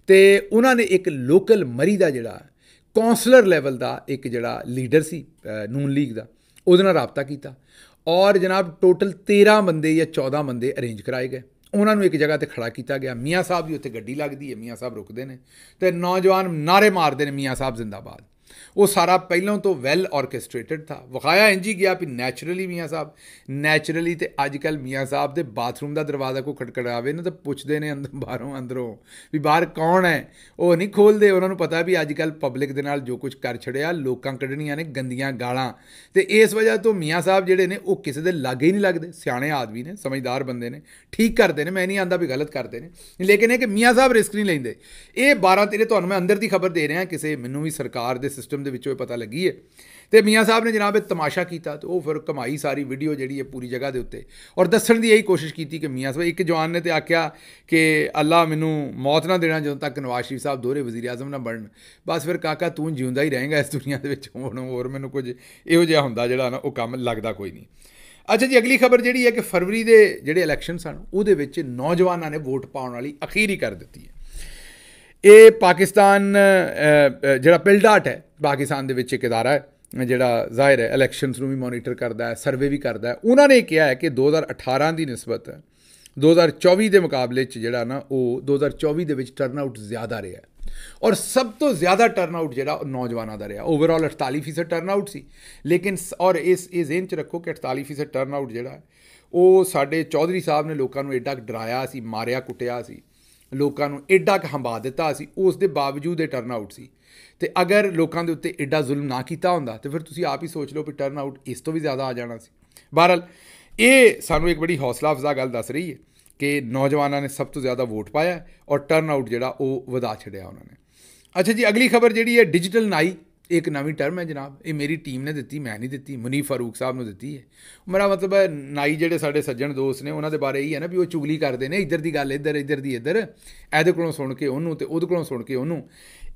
ਤੇ ਉਹਨਾਂ ਨੇ ਇੱਕ ਲੋਕਲ ਮਰੀ ਦਾ ਜਿਹੜਾ ਕਾਉਂਸਲਰ ਲੈਵਲ ਦਾ ਇੱਕ ਜਿਹੜਾ ਲੀਡਰ ਸੀ ਨੂਨ ਲੀਗ ਦਾ ਉਹਦੇ ਨਾਲ ਰਾਬਤਾ ਕੀਤਾ ਔਰ ਜਨਾਬ ਟੋਟਲ 13 ਬੰਦੇ ਜਾਂ 14 ਬੰਦੇ ਅਰੇਂਜ ਕਰਾਏ ਗਏ ਉਹਨਾਂ ਨੂੰ ਇੱਕ ਜਗ੍ਹਾ ਤੇ ਖੜਾ ਕੀਤਾ ਗਿਆ ਮੀਆਂ ਸਾਹਿਬ ਦੀ ਉੱਥੇ ਗੱਡੀ ਲੱਗਦੀ ਹੈ ਮੀਆਂ ਸਾਹਿਬ ਰੁਕਦੇ ਨੇ ਤੇ ਨੌਜਵਾਨ ਨਾਰੇ ਮਾਰਦੇ ਨੇ ਮੀਆਂ ਸਾਹਿਬ ਜ਼ਿੰਦਾਬਾਦ ਉਹ ਸਾਰਾ ਪਹਿਲਾਂ ਤੋਂ ਵੈਲ ਆਰਕੈਸਟ੍ਰੇਟਡ ਥਾ ਵਖਾਇਆ ਇੰਜੀ ਗਿਆ ਵੀ ਨੇਚਰਲੀ ਮੀਆਂ ਸਾਹਿਬ ਨੇਚਰਲੀ ਤੇ ਅੱਜ ਕੱਲ ਮੀਆਂ ਸਾਹਿਬ ਦੇ ਬਾਥਰੂਮ ਦਾ ਦਰਵਾਜ਼ਾ ਕੋ ਖਟਖੜਾਵੇ ਨਾ ਤਾਂ ਪੁੱਛਦੇ ਨੇ ਅੰਦਰ ਬਾਹਰੋਂ ਅੰਦਰੋਂ ਵੀ ਬਾਹਰ ਕੌਣ ਹੈ ਉਹ ਨਹੀਂ ਖੋਲਦੇ ਉਹਨਾਂ ਨੂੰ ਪਤਾ ਵੀ ਅੱਜ ਕੱਲ ਪਬਲਿਕ ਦੇ ਨਾਲ ਜੋ ਕੁਝ ਕਰ ਛੜਿਆ ਲੋਕਾਂ ਕੱਢਣੀਆਂ ਨੇ ਗੰਦੀਆਂ ਗਾਲਾਂ ਤੇ ਇਸ ਵਜ੍ਹਾ ਤੋਂ ਮੀਆਂ ਸਾਹਿਬ ਜਿਹੜੇ ਨੇ ਉਹ ਕਿਸੇ ਦੇ ਲਾਗੇ ਹੀ ਨਹੀਂ ਲੱਗਦੇ ਸਿਆਣੇ ਆਦਮੀ ਨੇ ਸਮਝਦਾਰ ਬੰਦੇ ਨੇ ਠੀਕ ਕਰਦੇ ਨੇ ਮੈਂ ਨਹੀਂ ਆਂਦਾ ਵੀ ਗਲਤ ਕਰਦੇ ਨੇ ਲੇਕਿਨ ਇਹ ਕਿ ਮੀਆਂ ਸਾਹਿਬ ਰਿਸਕ ਨਹੀਂ ਲੈਂਦੇ ਇਹ 12 ਤੇਰੇ ਤੁਹਾਨੂੰ ਮੈਂ ਅੰਦਰ ਦੀ ਖਬਰ ਦੇ ਰਿਹਾ ਕਿਸੇ ਮੈਨੂੰ ਵੀ ਸਰਕਾਰ ਦੇ ਸਿਸਟਮ ਦੇ ਵਿੱਚੋਂ ਇਹ ਪਤਾ ਲੱਗੀ ਹੈ ਤੇ ਮੀਆਂ ਸਾਹਿਬ ਨੇ ਜਨਾਬ ਤਮਾਸ਼ਾ ਕੀਤਾ ਤੇ ਉਹ ਫਿਰ ਕਮਾਈ ਸਾਰੀ ਵੀਡੀਓ ਜਿਹੜੀ ਹੈ ਪੂਰੀ ਜਗ੍ਹਾ ਦੇ ਉੱਤੇ ਔਰ ਦੱਸਣ ਦੀ ਇਹੀ ਕੋਸ਼ਿਸ਼ ਕੀਤੀ ਕਿ ਮੀਆਂ ਸਾਹਿਬ ਇੱਕ ਜਵਾਨ ਨੇ ਤੇ ਆਖਿਆ ਕਿ ਅੱਲਾ ਮੈਨੂੰ ਮੌਤ ਨਾ ਦੇਣਾ ਜਦੋਂ ਤੱਕ ਨਵਾਜ਼ ਸ਼ਰੀਫ ਸਾਹਿਬ ਦੋਹਰੇ ਵਜ਼ੀਰ ਆਜ਼ਮ ਨਾ ਬਣਨ ਬਸ ਫਿਰ ਕਾਕਾ ਤੂੰ ਜਿਉਂਦਾ ਹੀ ਰਹੇਗਾ ਇਸ ਦੁਨੀਆ ਦੇ ਵਿੱਚ ਹੁਣ ਹੋਰ ਮੈਨੂੰ ਕੁਝ ਇਹੋ ਜਿਹਾ ਹੁੰਦਾ ਜਿਹੜਾ ਨਾ ਉਹ ਕੰਮ ਲੱਗਦਾ ਕੋਈ ਨਹੀਂ ਅੱਛਾ ਜੀ ਅਗਲੀ ਖਬਰ ਜਿਹੜੀ ਹੈ ਕਿ ਫਰਵਰੀ ਦੇ ਜਿਹੜੇ ਇਲੈਕਸ਼ਨ ਸਨ ਉਹਦੇ ਵਿੱਚ ਨੌਜਵਾਨਾਂ ਨੇ ਵੋਟ ਪਾਉਣ ਵਾਲੀ ਅਖੀਰੀ ਕਰ ਦਿੱਤੀ ਹੈ ਇਹ ਪਾਕਿਸਤਾਨ ਜਿਹੜਾ ਪਿਲਡਾਟ ਹੈ ਪਾਕਿਸਤਾਨ ਦੇ ਵਿੱਚ ਇੱਕ ادارہ ਹੈ ਜਿਹੜਾ ਜ਼ਾਹਿਰ ਹੈ ਇਲੈਕਸ਼ਨਸ ਨੂੰ ਵੀ ਮੋਨੀਟਰ ਕਰਦਾ ਹੈ ਸਰਵੇ ਵੀ ਕਰਦਾ ਹੈ ਉਹਨਾਂ ਨੇ ਕਿਹਾ ਹੈ ਕਿ 2018 ਦੀ ਨਿਸਬਤ 2024 ਦੇ ਮੁਕਾਬਲੇ 'ਚ ਜਿਹੜਾ ਨਾ ਉਹ 2024 ਦੇ ਵਿੱਚ ਟਰਨਆਊਟ ਜ਼ਿਆਦਾ ਰਿਹਾ ਔਰ ਸਭ ਤੋਂ ਜ਼ਿਆਦਾ ਟਰਨਆਊਟ ਜਿਹੜਾ ਨੌਜਵਾਨਾਂ ਦਾ ਰਿਹਾ ਓਵਰਆਲ 48% ਟਰਨਆਊਟ ਸੀ ਲੇਕਿਨ ਔਰ ਇਸ ਇਹ ਜ਼ੇਨ 'ਚ ਰੱਖੋ ਕਿ 48% ਟਰਨਆਊਟ ਜਿਹੜਾ ਉਹ ਸਾਡੇ ਚੌਧਰੀ ਸਾਹਿਬ ਨੇ ਲੋਕਾਂ ਨੂੰ ਐਡਾ ਡਰਾਇਆ ਸੀ ਮਾਰਿਆ ਕੁੱਟਿਆ ਸੀ ਲੋਕਾਂ ਨੂੰ ਐਡਾ ਖੰਬਾ ਦਿੱਤਾ ਸੀ ਉਸ ਦੇ ਬਾਵਜੂਦ ਇਹ ਟਰਨ ਆਊਟ ਸੀ ਤੇ ਅਗਰ ਲੋਕਾਂ ਦੇ ਉੱਤੇ ਐਡਾ ਜ਼ੁਲਮ ਨਾ ਕੀਤਾ ਹੁੰਦਾ ਤੇ ਫਿਰ ਤੁਸੀਂ ਆਪ ਹੀ ਸੋਚ ਲਓ ਕਿ ਟਰਨ ਆਊਟ ਇਸ ਤੋਂ ਵੀ ਜ਼ਿਆਦਾ ਆ ਜਾਣਾ ਸੀ ਬਹਰਲ ਇਹ ਸਾਨੂੰ ਇੱਕ ਬੜੀ ਹੌਸਲਾ ਅਫਜ਼ਾ ਗੱਲ ਦੱਸ ਰਹੀ ਹੈ ਕਿ ਨੌਜਵਾਨਾਂ ਨੇ ਸਭ ਤੋਂ ਜ਼ਿਆਦਾ ਵੋਟ ਪਾਇਆ ਔਰ ਟਰਨ ਆਊਟ ਜਿਹੜਾ ਉਹ ਵਧਾ ਛੜਿਆ ਉਹਨਾਂ ਨੇ ਅੱਛਾ ਜੀ ਅਗਲੀ ਖਬਰ ਜਿਹੜੀ ਹੈ ਡਿਜੀਟਲ ਨਾਈ ਇੱਕ ਨਵੀਂ ਟਰਮ ਹੈ ਜਨਾਬ ਇਹ ਮੇਰੀ ਟੀਮ ਨੇ ਦਿੱਤੀ ਮੈਂ ਨਹੀਂ ਦਿੱਤੀ ਮਨੀ ਫਾਰੂਕ ਸਾਹਿਬ ਨੂੰ ਦਿੱਤੀ ਹੈ ਮੇਰਾ ਮਤਲਬ ਹੈ ਨਾਈ ਜਿਹੜੇ ਸਾਡੇ ਸੱਜਣ ਦੋਸਤ ਨੇ ਉਹਨਾਂ ਦੇ ਬਾਰੇ ਇਹ ਹੈ ਨਾ ਵੀ ਉਹ ਚੁਗਲੀ ਕਰਦੇ ਨੇ ਇੱਧਰ ਦੀ ਗੱਲ ਇੱਧਰ ਇੱਧਰ ਦੀ ਇੱਧਰ ਐਦੇ ਕੋਲੋਂ ਸੁਣ ਕੇ ਉਹਨੂੰ ਤੇ ਉਹਦੇ ਕੋਲੋਂ ਸੁਣ ਕੇ ਉਹਨੂੰ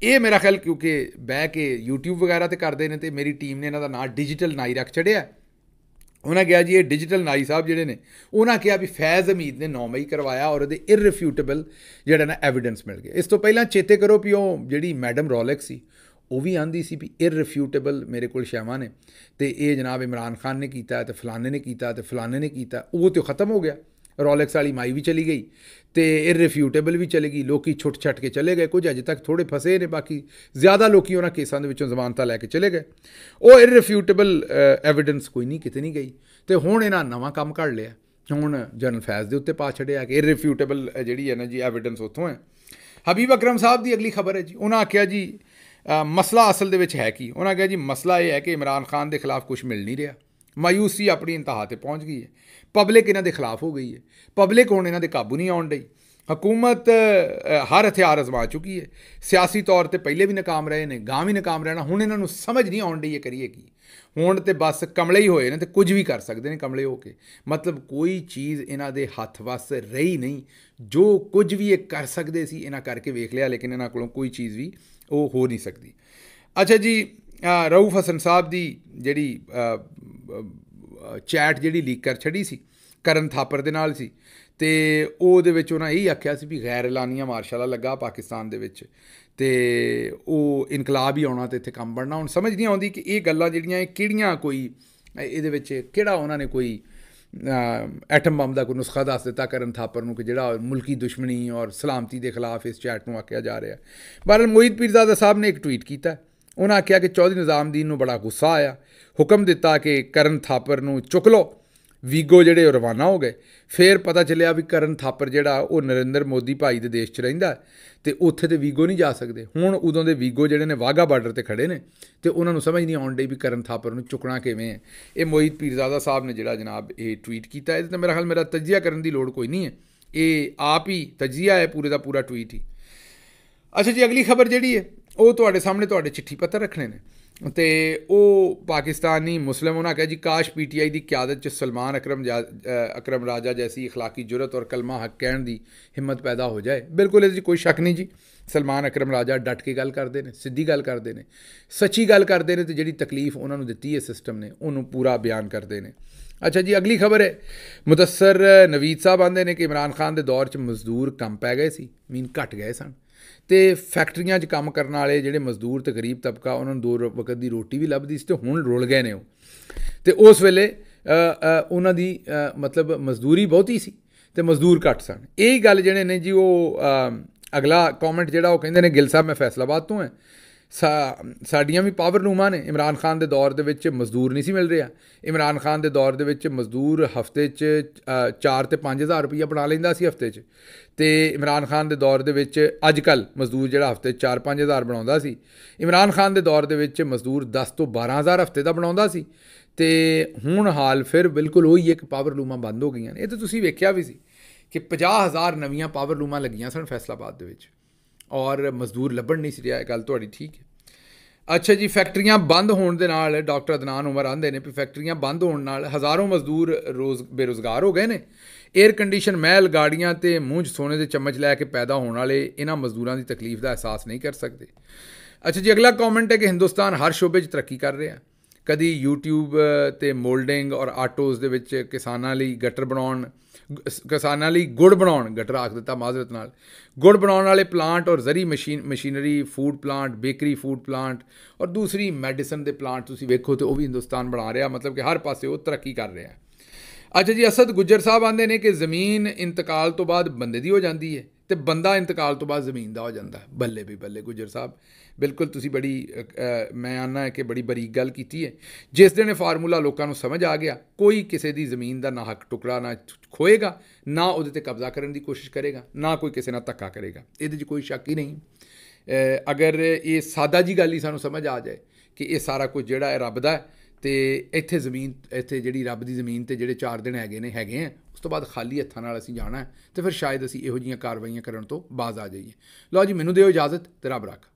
ਇਹ ਮੇਰਾ ਖਿਆਲ ਕਿਉਂਕਿ ਬਹਿ ਕੇ YouTube ਵਗੈਰਾ ਤੇ ਕਰਦੇ ਨੇ ਤੇ ਮੇਰੀ ਟੀਮ ਨੇ ਇਹਨਾਂ ਦਾ ਨਾਮ ਡਿਜੀਟਲ ਨਾਈ ਰੱਖ ਛੜਿਆ ਉਹਨਾਂ ਕਿਹਾ ਜੀ ਇਹ ਡਿਜੀਟਲ ਨਾਈ ਸਾਹਿਬ ਜਿਹੜੇ ਨੇ ਉਹਨਾਂ ਕਿਹਾ ਵੀ ਫੈਜ਼ ਅਮੀਦ ਨੇ ਨੌ ਮਈ ਕਰਵਾਇਆ ਔਰ ਉਹਦੇ ਇਰਰੀਫਿਊਟੇਬਲ ਜਿਹੜਾ ਨਾ ਐਵੀਡੈਂਸ ਮਿਲ ਗਿਆ ਇਸ ਤੋਂ ਪਹਿਲਾਂ ਚੇਤੇ ਕਰੋ ਵੀ ਉਹ ਜਿਹੜੀ ਮੈਡਮ ਰੋਲੈਕਸ ਸੀ ਉਹ ਵੀ ਆਂਦੀ ਸੀ ਵੀ ਇਰਰੀਫਿਊਟੇਬਲ ਮੇਰੇ ਕੋਲ ਸ਼ੈਮਾ ਨੇ ਤੇ ਇਹ ਜਨਾਬ ਇਮਰਾਨ ਖਾਨ ਨੇ ਕੀਤਾ ਤੇ ਫਲਾਣੇ ਨੇ ਕੀਤਾ ਤੇ ਫਲਾਣੇ ਨੇ ਕੀਤਾ ਉਹ ਤੇ ਖਤਮ ਹੋ ਗਿਆ ਰੋਲੈਕਸ ਵਾਲੀ ਮਾਈ ਵੀ ਚਲੀ ਗਈ ਤੇ ਇਰਰੀਫਿਊਟੇਬਲ ਵੀ ਚਲੀ ਗਈ ਲੋਕੀ ਛੁੱਟ ਛੱਟ ਕੇ ਚਲੇ ਗਏ ਕੁਝ ਅਜੇ ਤੱਕ ਥੋੜੇ ਫਸੇ ਨੇ ਬਾਕੀ ਜ਼ਿਆਦਾ ਲੋਕੀ ਉਹਨਾਂ ਕੇਸਾਂ ਦੇ ਵਿੱਚੋਂ ਜ਼ਮਾਨਤਾਂ ਲੈ ਕੇ ਚਲੇ ਗਏ ਉਹ ਇਰਰੀਫਿਊਟੇਬਲ ਐਵੀਡੈਂਸ ਕੋਈ ਨਹੀਂ ਕਿਤੇ ਨਹੀਂ ਗਈ ਤੇ ਹੁਣ ਇਹਨਾਂ ਨਵਾਂ ਕੰਮ ਕਰ ਲਿਆ ਹੁਣ ਜਨਰਲ ਫੈਜ਼ ਦੇ ਉੱਤੇ ਪਾ ਛੜਿਆ ਕਿ ਇਰਰੀਫਿਊਟੇਬਲ ਜਿਹੜੀ ਹੈ ਨਾ ਜੀ ਐਵੀਡੈਂਸ ਉੱਥੋਂ ਹੈ ਹਬੀਬ ਅਕਰਮ ਸਾਹਿਬ ਦੀ ਅਗਲੀ ਖਬਰ ਹੈ ਜੀ ਉਹਨਾਂ ਆਖਿਆ ਜੀ ਮਸਲਾ ਅਸਲ ਦੇ ਵਿੱਚ ਹੈ ਕੀ ਉਹਨਾਂ ਕਹੇ ਜੀ ਮਸਲਾ ਇਹ ਹੈ ਕਿ ਇਮਰਾਨ ਖਾਨ ਦੇ ਖਿਲਾਫ ਕੁਝ ਮਿਲ ਨਹੀਂ ਰਿਹਾ ਮਾਇੂਸੀ ਆਪਣੀ ਇੰਤਹਾ ਤੇ ਪਹੁੰਚ ਗਈ ਹੈ ਪਬਲਿਕ ਇਹਨਾਂ ਦੇ ਖਿਲਾਫ ਹੋ ਗਈ ਹੈ ਪਬਲਿਕ ਹੁਣ ਇਹਨਾਂ ਦੇ ਕਾਬੂ ਨਹੀਂ ਆਉਣ ਡਈ ਹਕੂਮਤ ਹਰ ਹਥਿਆਰ ਅਜ਼ਮਾ ਚੁੱਕੀ ਹੈ ਸਿਆਸੀ ਤੌਰ ਤੇ ਪਹਿਲੇ ਵੀ ਨਾਕਾਮ ਰਹੇ ਨੇ ਗਾਂ ਵੀ ਨਾਕਾਮ ਰਹਿਣਾ ਹੁਣ ਇਹਨਾਂ ਨੂੰ ਸਮਝ ਨਹੀਂ ਆਉਣ ਡਈ ਇਹ ਕਰੀਏ ਕੀ ਹੁਣ ਤੇ ਬਸ ਕਮਲੇ ਹੀ ਹੋਏ ਨੇ ਤੇ ਕੁਝ ਵੀ ਕਰ ਸਕਦੇ ਨੇ ਕਮਲੇ ਹੋ ਕੇ ਮਤਲਬ ਕੋਈ ਚੀਜ਼ ਇਹਨਾਂ ਦੇ ਹੱਥ ਵਸ ਰਹੀ ਨਹੀਂ ਜੋ ਕੁਝ ਵੀ ਇਹ ਕਰ ਸਕਦੇ ਸੀ ਇਹਨਾਂ ਕਰਕੇ ਵੇਖ ਲਿਆ ਲੇਕਿਨ ਇਹਨਾਂ ਕੋਲੋਂ ਕੋਈ ਚੀਜ਼ ਵੀ ਉਹ ਹੋ ਨਹੀਂ ਸਕਦੀ ਅੱਛਾ ਜੀ ਰਊਫ ਹਸਨ ਸਾਹਿਬ ਦੀ ਜਿਹੜੀ ਚੈਟ ਜਿਹੜੀ ਲੀਕ ਕਰ ਛੜੀ ਸੀ ਕਰਨ ਥਾਪਰ ਦੇ ਨਾਲ ਸੀ ਤੇ ਉਹਦੇ ਵਿੱਚ ਉਹਨਾਂ ਇਹ ਆਖਿਆ ਸੀ ਵੀ ਗੈਰ ਐਲਾਨੀਆਂ ਮਾਰਸ਼ਾਲਾ ਲੱਗਾ ਪਾਕਿਸਤਾਨ ਦੇ ਵਿੱਚ ਤੇ ਉਹ ਇਨਕਲਾਬ ਹੀ ਆਉਣਾ ਤੇ ਇੱਥੇ ਕੰਮ ਬਣਨਾ ਹੁਣ ਸਮਝ ਨਹੀਂ ਆਉਂਦੀ ਕਿ ਇਹ ਗੱਲਾਂ ਜਿਹੜੀਆਂ ਇਹ ਕਿਹੜੀਆਂ ਕੋਈ ਇਹਦੇ ਵਿੱਚ ਕਿਹੜਾ ਉਹਨਾਂ ਨੇ ਕੋਈ ਐਟਮ ਬੰਬ ਦਾ ਕੋਈ ਨੁਸਖਾ ਦੱਸ ਦਿੱਤਾ ਕਰਨ ਥਾਪਰ ਨੂੰ ਕਿ ਜਿਹੜਾ ਮੁਲਕੀ ਦੁਸ਼ਮਣੀ ਔਰ ਸਲਾਮਤੀ ਦੇ ਖਿਲਾਫ ਇਸ ਚੈਟ ਨੂੰ ਆਖਿਆ ਜਾ ਰਿਹਾ ਬਹਰਲ ਮੋਹਿਤ ਪੀਰਜ਼ਾਦਾ ਸਾਹਿਬ ਨੇ ਇੱਕ ਟਵੀਟ ਕੀਤਾ ਉਹਨਾਂ ਆਖਿਆ ਕਿ ਚੌਧਰੀ ਨਿਜ਼ਾਮਦੀਨ ਨੂੰ ਬੜਾ ਗੁੱਸਾ ਆਇਆ ਹੁਕਮ ਦਿੱਤਾ ਕਿ ਕਰਨ ਥਾਪਰ ਨੂੰ ਚੁੱਕ ਲਓ ਵੀਗੋ ਜਿਹੜੇ ਰਵਾਨਾ ਹੋ ਗਏ ਫੇਰ ਪਤਾ ਚੱਲਿਆ ਵੀ ਕਰਨ ਥਾਪਰ ਜਿਹੜਾ ਉਹ ਨਰਿੰਦਰ ਮੋਦੀ ਭਾਈ ਦੇ ਦੇਸ਼ 'ਚ ਰਹਿੰਦਾ ਤੇ ਉੱਥੇ ਤੇ ਵੀਗੋ ਨਹੀਂ ਜਾ ਸਕਦੇ ਹੁਣ ਉਦੋਂ ਦੇ ਵੀਗੋ ਜਿਹੜੇ ਨੇ ਵਾਗਾ ਬਾਰਡਰ ਤੇ ਖੜੇ ਨੇ ਤੇ ਉਹਨਾਂ ਨੂੰ ਸਮਝ ਨਹੀਂ ਆਉਣ ਡਈ ਵੀ ਕਰਨ ਥਾਪਰ ਨੂੰ ਚੁਕਣਾ ਕਿਵੇਂ ਹੈ ਇਹ ਮੋਹਿਤ ਪੀਰਜ਼ਾਦਾ ਸਾਹਿਬ ਨੇ ਜਿਹੜਾ ਜਨਾਬ ਇਹ ਟਵੀਟ ਕੀਤਾ ਇਹਦੇ ਤੇ ਮੇਰਾ ਖਿਆਲ ਮੇਰਾ ਤਜਜ਼ੀਆ ਕਰਨ ਦੀ ਲੋੜ ਕੋਈ ਨਹੀਂ ਹੈ ਇਹ ਆਪ ਹੀ ਤਜਜ਼ੀਆ ਹੈ ਪੂਰੇ ਦਾ ਪੂਰਾ ਟਵੀਟ ਹੀ ਅੱਛਾ ਜੀ ਅਗਲੀ ਖਬਰ ਜਿਹੜੀ ਹੈ ਉਹ ਤੁਹਾਡੇ ਸਾਹਮਣੇ ਤੁਹਾਡੇ ਚਿੱਠੀ ਪੱਤਰ ਰੱਖਣੇ ਨੇ ਤੇ ਉਹ ਪਾਕਿਸਤਾਨੀ ਮੁਸਲਮ ਉਹਨਾਂ ਕਹੇ ਜੀ ਕਾਸ਼ ਪੀਟੀਆਈ ਦੀ ਕਿਆਦਤ ਚ ਸਲਮਾਨ ਅਕਰਮ ਅਕਰਮ ਰਾਜਾ ਜੈਸੀ اخلاقی ਜੁਰਤ ਔਰ ਕਲਮਾ ਹੱਕ ਕਹਿਣ ਦੀ ਹਿੰਮਤ ਪੈਦਾ ਹੋ ਜਾਏ ਬਿਲਕੁਲ ਇਹ ਜੀ ਕੋਈ ਸ਼ੱਕ ਨਹੀਂ ਜੀ ਸਲਮਾਨ ਅਕਰਮ ਰਾਜਾ ਡਟ ਕੇ ਗੱਲ ਕਰਦੇ ਨੇ ਸਿੱਧੀ ਗੱਲ ਕਰਦੇ ਨੇ ਸੱਚੀ ਗੱਲ ਕਰਦੇ ਨੇ ਤੇ ਜਿਹੜੀ ਤਕਲੀਫ ਉਹਨਾਂ ਨੂੰ ਦਿੱਤੀ ਹੈ ਸਿਸਟਮ ਨੇ ਉਹਨੂੰ ਪੂਰਾ ਬਿਆਨ ਕਰਦੇ ਨੇ ਅੱਛਾ ਜੀ ਅਗਲੀ ਖਬਰ ਹੈ ਮੁਦੱਸਰ ਨਵੀਦ ਸਾਹਿਬ ਆਂਦੇ ਨੇ ਕਿ ਇਮਰਾਨ ਖਾਨ ਦੇ ਦੌਰ 'ਚ ਮਜ਼ਦੂਰ ਕੰਮ ਪੈ ਗਏ ਸੀ ਮੀਨ ਘਟ ਗਏ ਸਨ ਤੇ ਫੈਕਟਰੀਆਂ 'ਚ ਕੰਮ ਕਰਨ ਵਾਲੇ ਜਿਹੜੇ ਮਜ਼ਦੂਰ ਤੇ ਗਰੀਬ ਤਬਕਾ ਉਹਨਾਂ ਨੂੰ ਦੋ ਵਕਤ ਦੀ ਰੋਟੀ ਵੀ ਲੱਭਦੀ ਸੀ ਤੇ ਹੁਣ ਰੁਲ ਗਏ ਨੇ ਉਹ ਤੇ ਉਸ ਵੇਲੇ ਉਹਨਾਂ ਦੀ ਮਤਲਬ ਮਜ਼ਦੂਰੀ ਬਹੁਤੀ ਸੀ ਤੇ ਮਜ਼ਦੂਰ ਘੱਟ ਸਨ ਇਹ ਗੱਲ ਜਿਹੜੇ ਨੇ ਜੀ ਉਹ ਅਗਲਾ ਕਮੈਂਟ ਜਿਹੜਾ ਉਹ ਕਹਿੰਦੇ ਨੇ ਗਿਲ ਸਾਹਿਬ ਮੈਂ ਫੈਸਲਾਬਾਦ ਤੋਂ ਹਾਂ ਸਾਡੀਆਂ ਵੀ ਪਾਵਰ ਲੂਮਾਂ ਨੇ ਇਮਰਾਨ ਖਾਨ ਦੇ ਦੌਰ ਦੇ ਵਿੱਚ ਮਜ਼ਦੂਰ ਨਹੀਂ ਸੀ ਮਿਲ ਰਿਹਾ ਇਮਰਾਨ ਖਾਨ ਦੇ ਦੌਰ ਦੇ ਵਿੱਚ ਮਜ਼ਦੂਰ ਹਫਤੇ 'ਚ 4 ਤੇ 5000 ਰੁਪਏ ਬਣਾ ਲੈਂਦਾ ਸੀ ਹਫਤੇ 'ਚ ਤੇ ਇਮਰਾਨ ਖਾਨ ਦੇ ਦੌਰ ਦੇ ਵਿੱਚ ਅੱਜ ਕੱਲ ਮਜ਼ਦੂਰ ਜਿਹੜਾ ਹਫਤੇ 4-5000 ਬਣਾਉਂਦਾ ਸੀ ਇਮਰਾਨ ਖਾਨ ਦੇ ਦੌਰ ਦੇ ਵਿੱਚ ਮਜ਼ਦੂਰ 10 ਤੋਂ 12000 ਹਫਤੇ ਦਾ ਬਣਾਉਂਦਾ ਸੀ ਤੇ ਹੁਣ ਹਾਲ ਫਿਰ ਬਿਲਕੁਲ ਉਹੀ ਇੱਕ ਪਾਵਰ ਲੂਮਾਂ ਬੰਦ ਹੋ ਗਈਆਂ ਨੇ ਇਹ ਤਾਂ ਤੁਸੀਂ ਵੇਖਿਆ ਵੀ ਸੀ ਕਿ 50000 ਨਵੀਆਂ ਪਾਵਰ ਲੂਮਾਂ ਲੱਗੀਆਂ ਸਨ ਫੈਸਲਾਬਾਦ ਦੇ ਵਿੱਚ ਔਰ ਮਜ਼ਦੂਰ ਲੱਭਣ ਨਹੀਂ ਸੀ ਰਿਹਾ ਗੱਲ ਤੁਹਾਡੀ ਠੀਕ ਹੈ ਅੱਛਾ ਜੀ ਫੈਕਟਰੀਆਂ ਬੰਦ ਹੋਣ ਦੇ ਨਾਲ ਡਾਕਟਰ ਅਦਨਾਨ ਉਮਰ ਆਂਦੇ ਨੇ ਵੀ ਫੈਕਟਰੀਆਂ ਬੰਦ ਹੋਣ ਨਾਲ ਹਜ਼ਾਰਾਂ ਮਜ਼ਦੂਰ ਰੋਜ਼ ਬੇਰੋਜ਼ਗਾਰ ਹੋ ਗਏ ਨੇ 에ਅਰ ਕੰਡੀਸ਼ਨ ਮਹਿਲ ਗਾੜੀਆਂ ਤੇ ਮੂੰਹ 'ਚ ਸੋਨੇ ਦੇ ਚਮਚ ਲੈ ਕੇ ਪੈਦਾ ਹੋਣ ਵਾਲੇ ਇਹਨਾਂ ਮਜ਼ਦੂਰਾਂ ਦੀ ਤਕਲੀਫ ਦਾ ਅਹਿਸਾਸ ਨਹੀਂ ਕਰ ਸਕਦੇ ਅੱਛਾ ਜੀ ਅਗਲਾ ਕਮੈਂਟ ਹੈ ਕਿ ਹਿੰਦੁਸਤਾਨ ਹਰ ਸ਼ੋਬੇ 'ਚ ਤਰੱਕੀ ਕਰ ਰਿਹਾ ਕਦੀ YouTube ਤੇ ਮੋਲਡਿੰਗ ਔਰ ਆਟੋਜ਼ ਦੇ ਵਿੱਚ ਕਿਸਾਨਾਂ ਲਈ ਗਟਰ ਬਣਾਉਣ ਕਿਸਾਨਾਂ ਲਈ ਗੁੜ ਬਣਾਉਣ ਗਟਰਾਖ ਦਿੱਤਾ ਮਾਜ਼ਰਤ ਨਾਲ ਗੁੜ ਬਣਾਉਣ ਵਾਲੇ ਪਲਾਂਟ ਔਰ ਜ਼ਰੀ machine machinery food plant bakery food plant ਔਰ ਦੂਸਰੀ ਮੈਡੀਸਨ ਦੇ ਪਲਾਂਟ ਤੁਸੀਂ ਵੇਖੋ ਤੇ ਉਹ ਵੀ ਹਿੰਦੁਸਤਾਨ ਬਣਾ ਰਿਹਾ ਮਤਲਬ ਕਿ ਹਰ ਪਾਸੇ ਉਹ ਤਰੱਕੀ ਕਰ ਰਿਹਾ ਅੱਛਾ ਜੀ ਅਸਦ ਗੁੱਜਰ ਸਾਹਿਬ ਆਂਦੇ ਨੇ ਕਿ ਜ਼ਮੀਨ ਇੰਤਕਾਲ ਤੋਂ ਬਾਅਦ ਬੰਦੇ ਦੀ ਹੋ ਜਾਂਦੀ ਹੈ ਤੇ ਬੰਦਾ ਇੰਤਕਾਲ ਤੋਂ ਬਾਅਦ ਜ਼ਮੀਨ ਦਾ ਹੋ ਜਾਂਦਾ ਬੱਲੇ ਵੀ ਬੱਲੇ ਗੁਜਰ ਸਾਹਿਬ ਬਿਲਕੁਲ ਤੁਸੀਂ ਬੜੀ ਮੈਂ ਆਨਾ ਹੈ ਕਿ ਬੜੀ ਬਰੀਕ ਗੱਲ ਕੀਤੀ ਹੈ ਜਿਸ ਦਿਨ ਇਹ ਫਾਰਮੂਲਾ ਲੋਕਾਂ ਨੂੰ ਸਮਝ ਆ ਗਿਆ ਕੋਈ ਕਿਸੇ ਦੀ ਜ਼ਮੀਨ ਦਾ ਨਾ ਹੱਕ ਟੁਕੜਾ ਨਾ ਖੋਏਗਾ ਨਾ ਉਹਦੇ ਤੇ ਕਬਜ਼ਾ ਕਰਨ ਦੀ ਕੋਸ਼ਿਸ਼ ਕਰੇਗਾ ਨਾ ਕੋਈ ਕਿਸੇ ਨਾਲ ਧੱਕਾ ਕਰੇਗਾ ਇਹਦੇ 'ਚ ਕੋਈ ਸ਼ੱਕ ਹੀ ਨਹੀਂ ਅਗਰ ਇਹ ਸਾਦਾ ਜੀ ਗੱਲ ਹੀ ਸਾਨੂੰ ਸਮਝ ਆ ਜਾਏ ਕਿ ਇਹ ਸਾਰਾ ਕੁਝ ਜਿਹੜਾ ਹੈ ਰੱਬ ਦਾ ਹੈ ਤੇ ਇੱਥੇ ਜ਼ਮੀਨ ਇੱਥੇ ਜਿਹੜੀ ਰੱਬ ਦੀ ਜ਼ਮੀਨ ਤੇ ਜਿਹੜੇ ਚਾਰ ਦਿਨ ਹੈਗੇ ਨੇ ਹੈਗੇ ਆ ਉਸ ਤੋਂ ਬਾਅਦ ਖਾਲੀ ਹੱਥਾਂ ਨਾਲ ਅਸੀਂ ਜਾਣਾ ਤੇ ਫਿਰ ਸ਼ਾਇਦ ਅਸੀਂ ਇਹੋ ਜੀਆਂ ਕਾਰਵਾਈਆਂ ਕਰਨ ਤੋਂ ਬਾਜ਼ ਆ ਜਾਈਏ ਲਓ ਜੀ ਮੈਨੂੰ ਦਿਓ ਇਜਾਜ਼ਤ ਤੇ ਰੱਬ ਰੱਖ